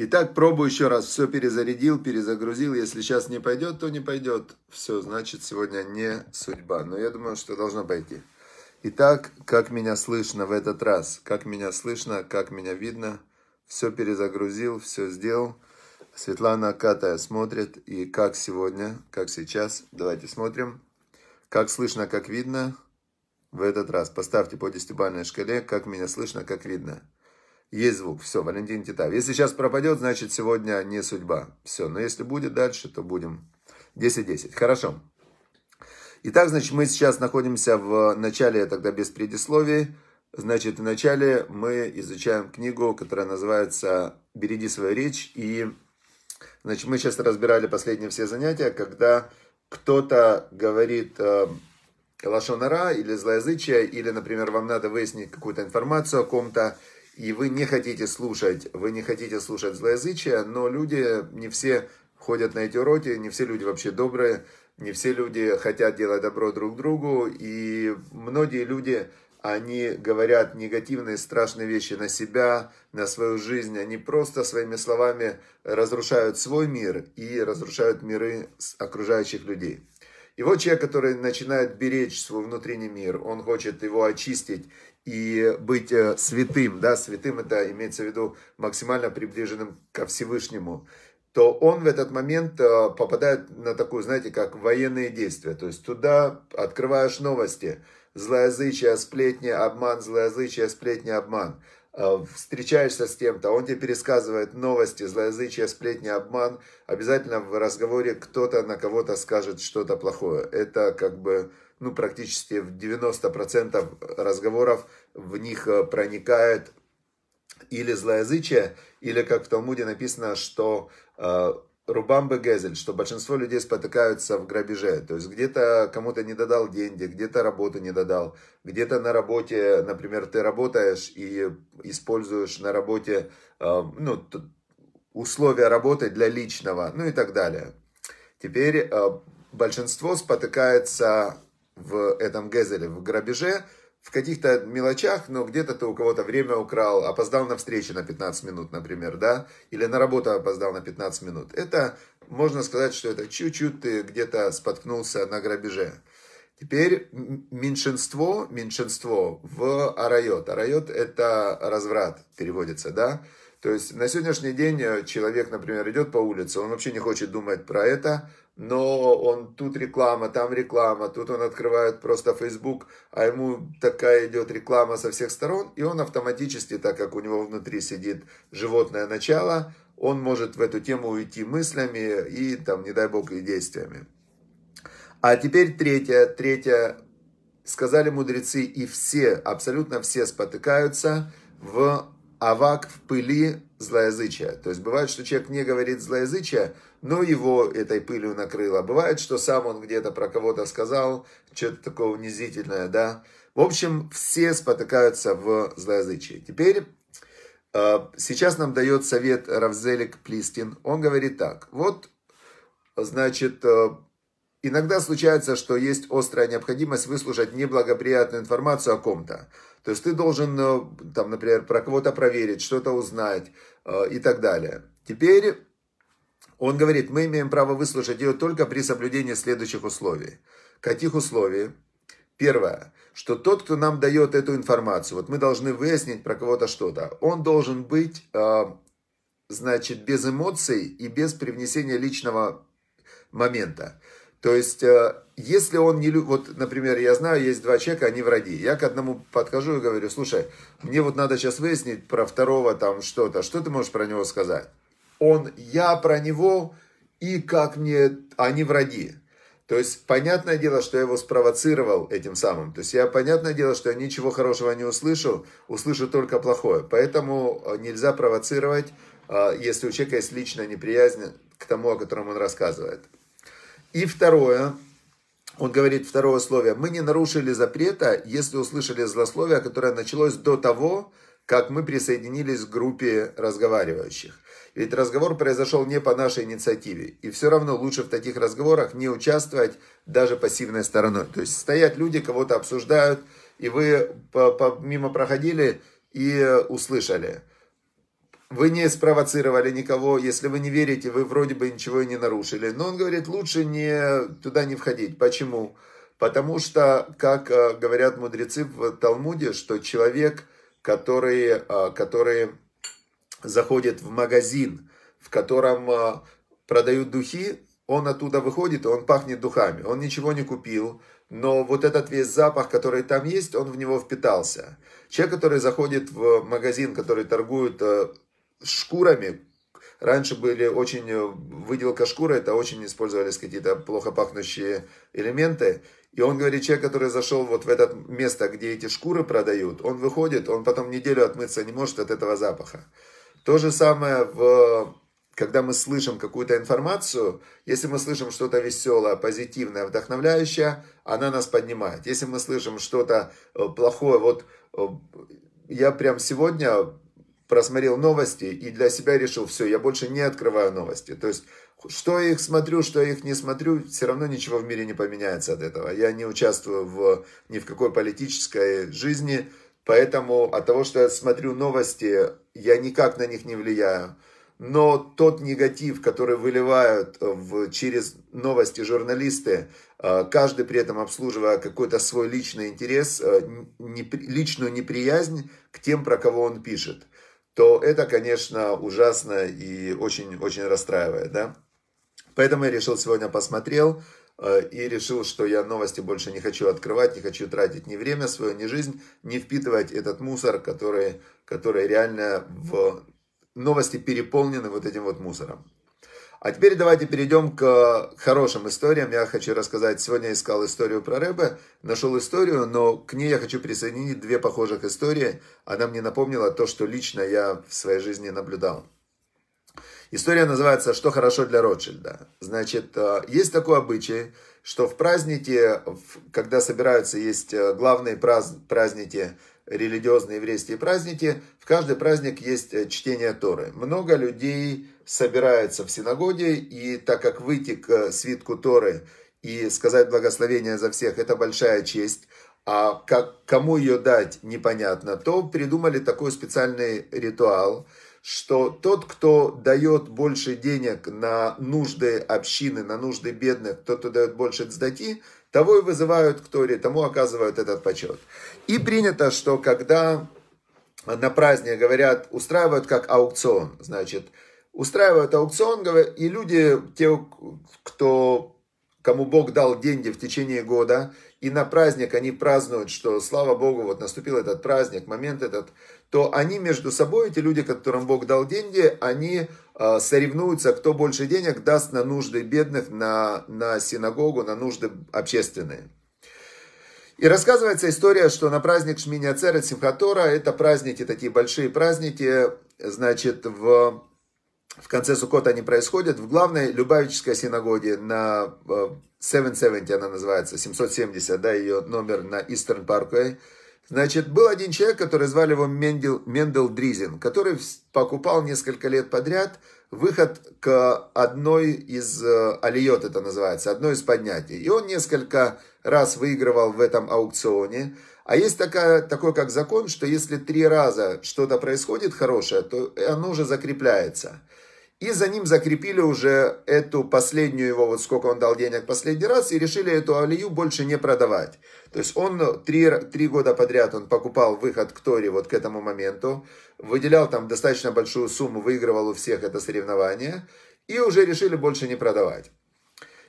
Итак, пробую еще раз. Все перезарядил, перезагрузил. Если сейчас не пойдет, то не пойдет. Все, значит, сегодня не судьба. Но я думаю, что должно пойти. Итак, как меня слышно в этот раз? Как меня слышно? Как меня видно? Все перезагрузил, все сделал. Светлана Катая смотрит. И как сегодня, как сейчас? Давайте смотрим. Как слышно, как видно? В этот раз поставьте по десятибальной шкале. Как меня слышно, как видно? Есть звук. Все, Валентин Титав. Если сейчас пропадет, значит сегодня не судьба. Все, но если будет дальше, то будем 10-10. Хорошо. Итак, значит, мы сейчас находимся в начале, тогда без предисловий. Значит, в начале мы изучаем книгу, которая называется «Береги свою речь». И, значит, мы сейчас разбирали последние все занятия, когда кто-то говорит э, лошонара или злоязычие, или, например, вам надо выяснить какую-то информацию о ком-то, и вы не хотите слушать, вы не хотите слушать злоязычие, но люди не все ходят на эти уроки, не все люди вообще добрые, не все люди хотят делать добро друг другу, и многие люди, они говорят негативные, страшные вещи на себя, на свою жизнь, они просто своими словами разрушают свой мир и разрушают миры окружающих людей. И вот человек, который начинает беречь свой внутренний мир, он хочет его очистить и быть э, святым, да, святым это имеется в виду максимально приближенным ко Всевышнему, то он в этот момент э, попадает на такую, знаете, как военные действия. То есть туда открываешь новости, злоязычие, сплетни, обман, злоязычие, сплетни, обман – Э, встречаешься с кем-то, он тебе пересказывает новости, злоязычие, сплетни, обман, обязательно в разговоре кто-то на кого-то скажет что-то плохое. Это как бы, ну, практически в 90% разговоров в них э, проникает или злоязычие, или, как в Талмуде написано, что э, Рубамбе Гезель, что большинство людей спотыкаются в грабеже. То есть где-то кому-то не додал деньги, где-то работу не додал, где-то на работе, например, ты работаешь и используешь на работе э, ну, условия работы для личного, ну и так далее. Теперь э, большинство спотыкается в этом Гезеле, в грабеже, в каких-то мелочах, но где-то ты у кого-то время украл, опоздал на встречу на 15 минут, например, да, или на работу опоздал на 15 минут. Это, можно сказать, что это чуть-чуть ты где-то споткнулся на грабеже. Теперь меньшинство, меньшинство в арайот. Арайот – это разврат, переводится, да? То есть на сегодняшний день э, человек, например, идет по улице, он вообще не хочет думать про это, но он тут реклама, там реклама, тут он открывает просто Facebook, а ему такая идет реклама со всех сторон, и он автоматически, так как у него внутри сидит животное начало, он может в эту тему уйти мыслями и, там, не дай бог, и действиями. А теперь третье, третье, сказали мудрецы, и все, абсолютно все спотыкаются в авак, в пыли злоязычия. То есть бывает, что человек не говорит злоязычие, но ну, его этой пылью накрыло. Бывает, что сам он где-то про кого-то сказал, что-то такое унизительное, да. В общем, все спотыкаются в злоязычии. Теперь, э, сейчас нам дает совет Равзелик Плистин. Он говорит так, вот, значит, э, Иногда случается, что есть острая необходимость выслушать неблагоприятную информацию о ком-то. То есть ты должен, э, там, например, про кого-то проверить, что-то узнать и так далее. Теперь он говорит, мы имеем право выслушать ее только при соблюдении следующих условий. Каких условий? Первое, что тот, кто нам дает эту информацию, вот мы должны выяснить про кого-то что-то, он должен быть, а, значит, без эмоций и без привнесения личного момента. То есть, э, если он не любит, вот, например, я знаю, есть два человека, они враги. Я к одному подхожу и говорю, слушай, мне вот надо сейчас выяснить про второго там что-то, что ты можешь про него сказать? он, я про него, и как мне, они враги. То есть, понятное дело, что я его спровоцировал этим самым. То есть, я, понятное дело, что я ничего хорошего не услышу, услышу только плохое. Поэтому э, нельзя провоцировать, э, если у человека есть личная неприязнь к тому, о котором он рассказывает. И второе, он говорит второе условие. Мы не нарушили запрета, если услышали злословие, которое началось до того, как мы присоединились к группе разговаривающих. Ведь разговор произошел не по нашей инициативе. И все равно лучше в таких разговорах не участвовать даже пассивной стороной. То есть стоят люди, кого-то обсуждают, и вы мимо проходили и услышали. Вы не спровоцировали никого, если вы не верите, вы вроде бы ничего и не нарушили. Но он говорит, лучше не, туда не входить. Почему? Потому что, как э, говорят мудрецы в Талмуде, что человек – которые, а, которые заходят в магазин, в котором а, продают духи, он оттуда выходит, и он пахнет духами. Он ничего не купил, но вот этот весь запах, который там есть, он в него впитался. Человек, который заходит в магазин, который торгует э, шкурами, раньше были очень, э, выделка шкуры, это очень использовались какие-то плохо пахнущие элементы, и он говорит, человек, который зашел вот в это место, где эти шкуры продают, он выходит, он потом неделю отмыться не может от этого запаха. То же самое, в, когда мы слышим какую-то информацию, если мы слышим что-то веселое, позитивное, вдохновляющее, она нас поднимает. Если мы слышим что-то э, плохое, вот э, я прям сегодня просмотрел новости и для себя решил, все, я больше не открываю новости. То есть, что я их смотрю, что я их не смотрю, все равно ничего в мире не поменяется от этого. Я не участвую в, ни в какой политической жизни, поэтому от того, что я смотрю новости, я никак на них не влияю. Но тот негатив, который выливают в, через новости журналисты, э, каждый при этом обслуживая какой-то свой личный интерес, э, не, личную неприязнь к тем, про кого он пишет то это, конечно, ужасно и очень-очень расстраивает, да. Поэтому я решил сегодня посмотрел э, и решил, что я новости больше не хочу открывать, не хочу тратить ни время свое, ни жизнь, не впитывать этот мусор, который, который реально в новости переполнены вот этим вот мусором. А теперь давайте перейдем к э, хорошим историям. Я хочу рассказать, сегодня я искал историю про Рэбе, нашел историю, но к ней я хочу присоединить две похожих истории. Она мне напомнила то, что лично я в своей жизни наблюдал. История называется «Что хорошо для Ротшильда». Значит, э, есть такой обычай, что в празднике, когда собираются, есть э, главные праздники, религиозные еврейские праздники, в каждый праздник есть чтение Торы. Много людей собирается в синагоге, и так как выйти к э, свитку Торы и сказать благословение за всех – это большая честь, а как, кому ее дать, непонятно, то придумали такой специальный ритуал, что тот, кто дает больше денег на нужды общины, на нужды бедных, тот, кто дает больше дздати, того и вызывают к Торе, тому оказывают этот почет. И принято, что когда на праздник говорят, устраивают как аукцион, значит, устраивают аукцион, и люди, те, кто, кому Бог дал деньги в течение года, и на праздник они празднуют, что слава Богу, вот наступил этот праздник, момент этот, то они между собой, эти люди, которым Бог дал деньги, они а, соревнуются, кто больше денег даст на нужды бедных, на, на синагогу, на нужды общественные. И рассказывается история, что на праздник Шминя Церет Симхатора, это праздники, такие большие праздники, значит, в в конце Суккот они происходят в главной Любавической синагоге на 770 э, она называется, 770, да, ее номер на Eastern Parkway. Значит, был один человек, который звали его Мендел, Мендел Дризин, который покупал несколько лет подряд выход к одной из э, алиот, это называется, одной из поднятий. И он несколько раз выигрывал в этом аукционе. А есть такая, такой как закон, что если три раза что-то происходит хорошее, то оно уже закрепляется. И за ним закрепили уже эту последнюю его, вот сколько он дал денег последний раз, и решили эту алию больше не продавать. То есть он три, три года подряд он покупал выход к Торе вот к этому моменту, выделял там достаточно большую сумму, выигрывал у всех это соревнование, и уже решили больше не продавать.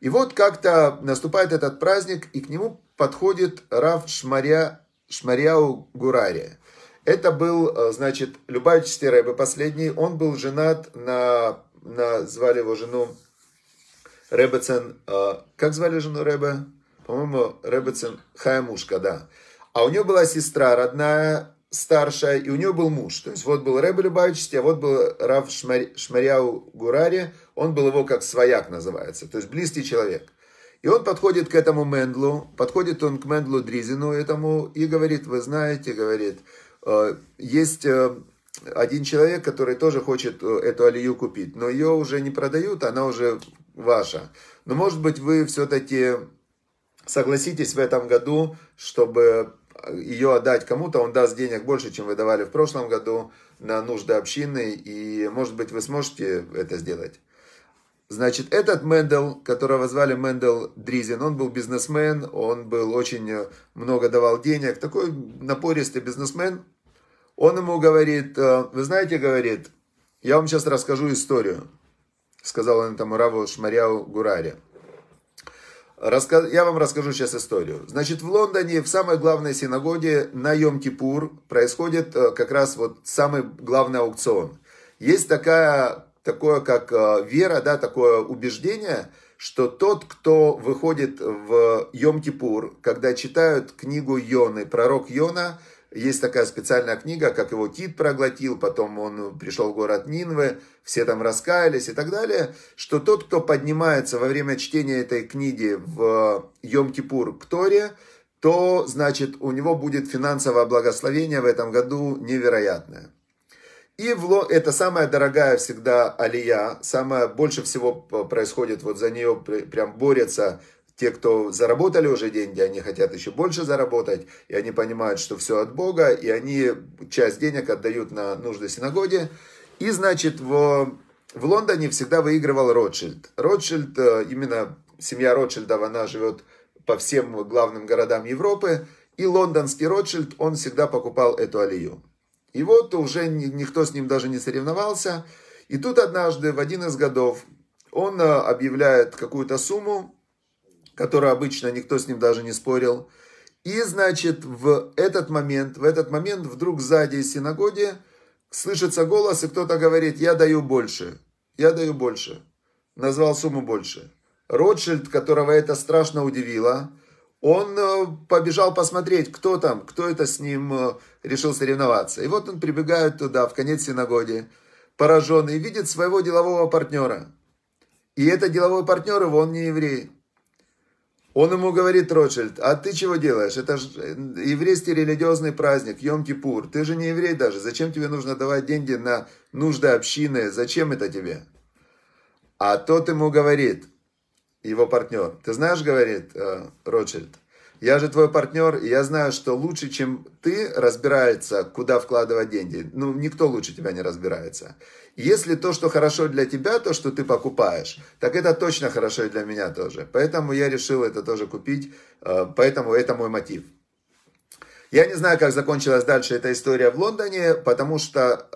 И вот как-то наступает этот праздник, и к нему подходит Раф Шмаря, Шмаряу Гурари. Это был, э, значит, Любавичский Рэбе последний. Он был женат на, на звали его жену Рэбецен. Э, как звали жену Рэбе? По-моему, Рэбецен Хаямушка, да. А у нее была сестра родная, старшая, и у нее был муж. То есть вот был Рэбе Любавичский, а вот был Рав Шмарь, Шмаряу Гурари. Он был его как свояк называется, то есть близкий человек. И он подходит к этому Мендлу, подходит он к Мендлу Дризину этому и говорит, вы знаете, говорит, Э, есть э, один человек, который тоже хочет э, эту алию купить, но ее уже не продают, она уже ваша. Но может быть вы все-таки согласитесь в этом году, чтобы ее отдать кому-то, он даст денег больше, чем вы давали в прошлом году на нужды общины, и может быть вы сможете это сделать. Значит, этот Мендел, которого звали Мендел Дризин, он был бизнесмен, он был очень много давал денег, такой напористый бизнесмен – он ему говорит, э, вы знаете, говорит, я вам сейчас расскажу историю, сказал он этому Раву Шмаряу Гураре. Я вам расскажу сейчас историю. Значит, в Лондоне, в самой главной синагоге на Йом-Кипур происходит э, как раз вот самый главный аукцион. Есть такая, такое как э, вера, да, такое убеждение, что тот, кто выходит в Йом-Кипур, когда читают книгу Йоны, пророк Йона, есть такая специальная книга, как его Тит проглотил, потом он пришел в город Нинвы, все там раскаялись и так далее, что тот, кто поднимается во время чтения этой книги в Йом-Кипур к Торе, то, значит, у него будет финансовое благословение в этом году невероятное. И в, Ло... это самая дорогая всегда алия, самая больше всего происходит, вот за нее прям борется те, кто заработали уже деньги, они хотят еще больше заработать, и они понимают, что все от Бога, и они часть денег отдают на нужды синагоги. И, значит, в, в Лондоне всегда выигрывал Ротшильд. Ротшильд, э, именно семья Ротшильдов, она живет по всем главным городам Европы, и лондонский Ротшильд, он всегда покупал эту алию. И вот уже никто с ним даже не соревновался. И тут однажды, в один из годов, он э, объявляет какую-то сумму, который обычно никто с ним даже не спорил. И, значит, в этот момент, в этот момент вдруг сзади из синагоги слышится голос, и кто-то говорит, я даю больше, я даю больше. Назвал сумму больше. Ротшильд, которого это страшно удивило, он э, побежал посмотреть, кто там, кто это с ним э, решил соревноваться. И вот он прибегает туда, в конец синагоги, пораженный, видит своего делового партнера. И это деловой партнер его, он не еврей. Он ему говорит, Ротшильд, а ты чего делаешь? Это же э, еврейский религиозный праздник, Йом-Кипур. Ты же не еврей даже. Зачем тебе нужно давать деньги на нужды общины? Зачем это тебе? А тот ему говорит, его партнер, ты знаешь, говорит э, Ротшильд, я же твой партнер, и я знаю, что лучше, чем ты, разбирается, куда вкладывать деньги. Ну, никто лучше тебя не разбирается. Если то, что хорошо для тебя, то, что ты покупаешь, так это точно хорошо и для меня тоже. Поэтому я решил это тоже купить, э, поэтому это мой мотив. Я не знаю, как закончилась дальше эта история в Лондоне, потому что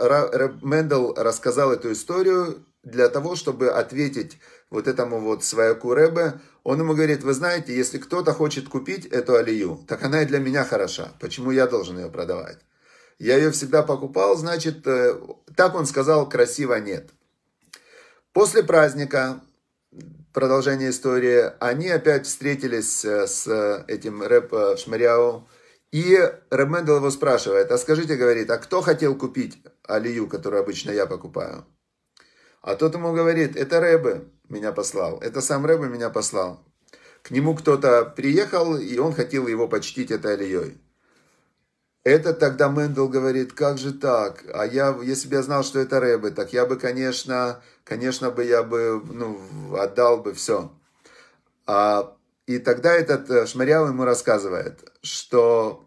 Мендел рассказал эту историю для того, чтобы ответить вот этому вот свояку Рэбе, он ему говорит, вы знаете, если кто-то хочет купить эту алию, так она и для меня хороша. Почему я должен ее продавать? Я ее всегда покупал, значит, э, так он сказал, красиво нет. После праздника, продолжение истории, они опять встретились э, с э, этим рэп Шмаряу. И Рэбмендел его спрашивает, а скажите, говорит, а кто хотел купить алию, которую обычно я покупаю? А тот ему говорит, это рэбы меня послал. Это сам Рэбе меня послал. К нему кто-то приехал, и он хотел его почтить этой алией. Это тогда Мендел говорит, как же так? А я, если бы я знал, что это Рэбе, так я бы, конечно, конечно бы я бы, ну, отдал бы все. А, и тогда этот э, Шмырял ему рассказывает, что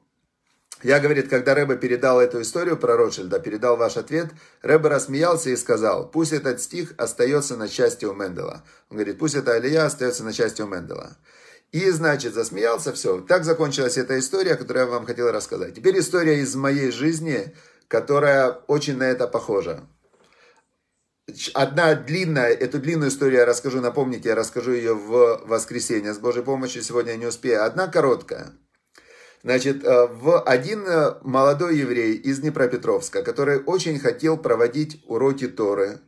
я, говорит, когда Рэбе передал эту историю про Ротшильда, передал ваш ответ, Рэбе рассмеялся и сказал, пусть этот стих остается на части у Мендела. Он говорит, пусть это алия остается на части у Мендела. И, значит, засмеялся, все. Так закончилась эта история, которую я вам хотел рассказать. Теперь история из моей жизни, которая очень на это похожа. Одна длинная, эту длинную историю я расскажу, напомните, я расскажу ее в воскресенье с Божьей помощью, сегодня я не успею. Одна короткая – Значит, э, в один э, молодой еврей из Днепропетровска, который очень хотел проводить уроки Торы,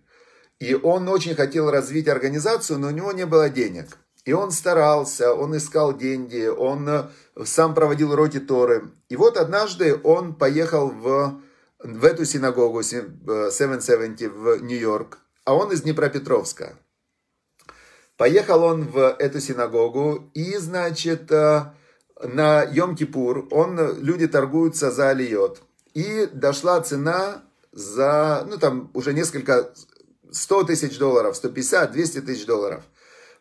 и он очень хотел развить организацию, но у него не было денег. И он старался, он искал деньги, он э, сам проводил уроки Торы. И вот однажды он поехал в, в эту синагогу 770 в Нью-Йорк, а он из Днепропетровска. Поехал он в эту синагогу и, значит, на Йом-Кипур, он, люди торгуются за алиот. И дошла цена за, ну там уже несколько, 100 тысяч долларов, 150, 200 тысяч долларов.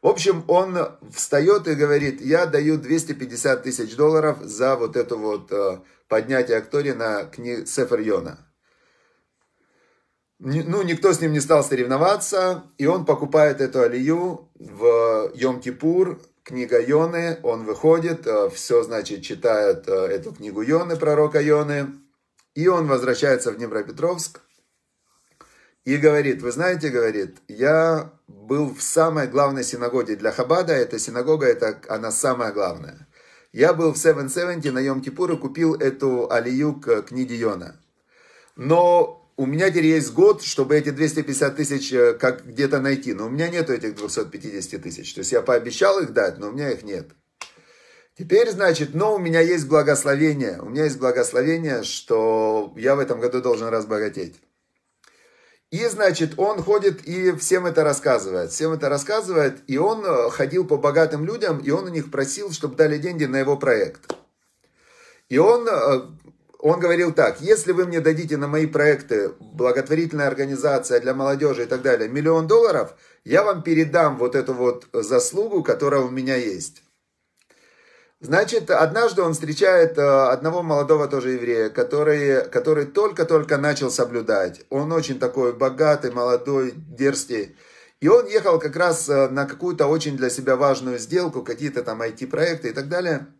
В общем, он встает и говорит, я даю 250 тысяч долларов за вот это вот э, поднятие Актори на кни Сефер Йона. Ну, никто с ним не стал соревноваться, и он покупает эту алию в Йом-Кипур книга Йоны, он выходит, э, все, значит, читают э, эту книгу Йоны, пророка Йоны, и он возвращается в Днепропетровск и говорит, вы знаете, говорит, я был в самой главной синагоге для Хабада, эта синагога, это, она самая главная. Я был в 770 на Йом-Кипур и купил эту алию к книге Йона. Но у меня теперь есть год, чтобы эти 250 тысяч э, как где-то найти. Но у меня нет этих 250 тысяч. То есть я пообещал их дать, но у меня их нет. Теперь, значит, но у меня есть благословение. У меня есть благословение, что я в этом году должен разбогатеть. И, значит, он ходит и всем это рассказывает. Всем это рассказывает. И он э, ходил по богатым людям, и он у них просил, чтобы дали деньги на его проект. И он э, он говорил так, если вы мне дадите на мои проекты благотворительная организация для молодежи и так далее, миллион долларов, я вам передам вот эту вот заслугу, которая у меня есть. Значит, однажды он встречает э, одного молодого тоже еврея, который, который только-только начал соблюдать. Он очень такой богатый, молодой, дерзкий. И он ехал как раз э, на какую-то очень для себя важную сделку, какие-то там IT-проекты и так далее –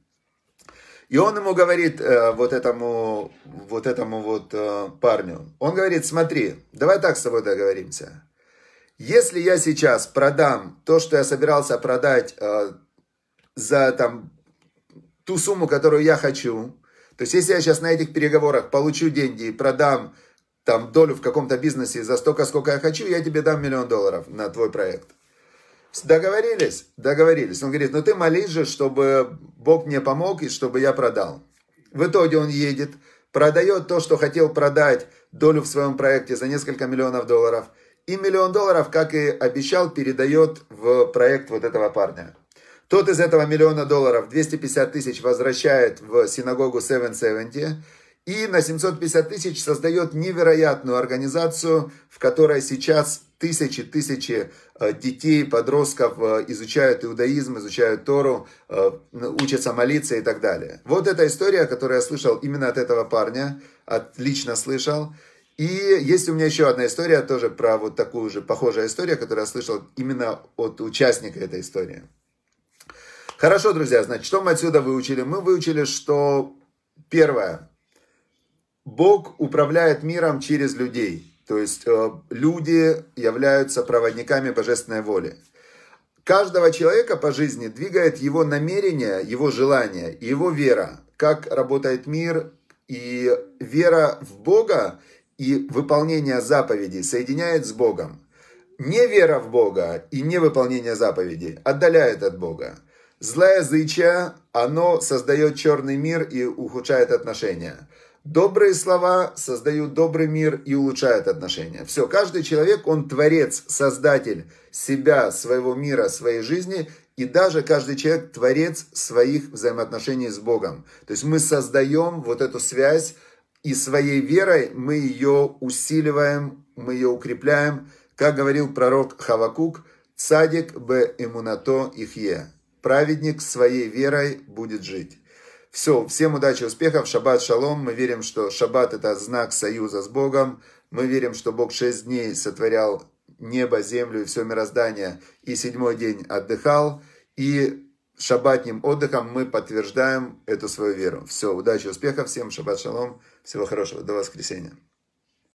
и он ему говорит, э, вот этому вот, этому вот э, парню, он говорит, смотри, давай так с тобой договоримся. Если я сейчас продам то, что я собирался продать э, за там ту сумму, которую я хочу, то есть если я сейчас на этих переговорах получу деньги и продам там долю в каком-то бизнесе за столько, сколько я хочу, я тебе дам миллион долларов на твой проект. Договорились, договорились. Он говорит, ну ты молись же, чтобы Бог мне помог и чтобы я продал. В итоге он едет, продает то, что хотел продать, долю в своем проекте за несколько миллионов долларов. И миллион долларов, как и обещал, передает в проект вот этого парня. Тот из этого миллиона долларов 250 тысяч возвращает в синагогу 770, и на 750 тысяч создает невероятную организацию, в которой сейчас тысячи-тысячи э, детей, подростков э, изучают иудаизм, изучают Тору, э, учатся молиться и так далее. Вот эта история, которую я слышал именно от этого парня, отлично слышал. И есть у меня еще одна история, тоже про вот такую же похожую историю, которую я слышал именно от участника этой истории. Хорошо, друзья, значит, что мы отсюда выучили? Мы выучили, что первое, Бог управляет миром через людей. То есть э, люди являются проводниками божественной воли. Каждого человека по жизни двигает его намерение, его желание, его вера. Как работает мир и вера в Бога и выполнение заповедей соединяет с Богом. Не вера в Бога и не выполнение заповедей отдаляет от Бога. Злоязычие, оно создает черный мир и ухудшает отношения. Добрые слова создают добрый мир и улучшают отношения. Все, каждый человек, он творец, создатель себя, своего мира, своей жизни, и даже каждый человек творец своих взаимоотношений с Богом. То есть мы создаем вот эту связь, и своей верой мы ее усиливаем, мы ее укрепляем. Как говорил пророк Хавакук, «Цадик бе имунато ихе» – «Праведник своей верой будет жить». Все, всем удачи, успехов, шаббат, шалом. Мы верим, что шаббат это знак союза с Богом. Мы верим, что Бог шесть дней сотворял небо, землю и все мироздание, и седьмой день отдыхал. И шаббатним отдыхом мы подтверждаем эту свою веру. Все, удачи, успехов всем, шаббат, шалом, всего хорошего, до воскресенья.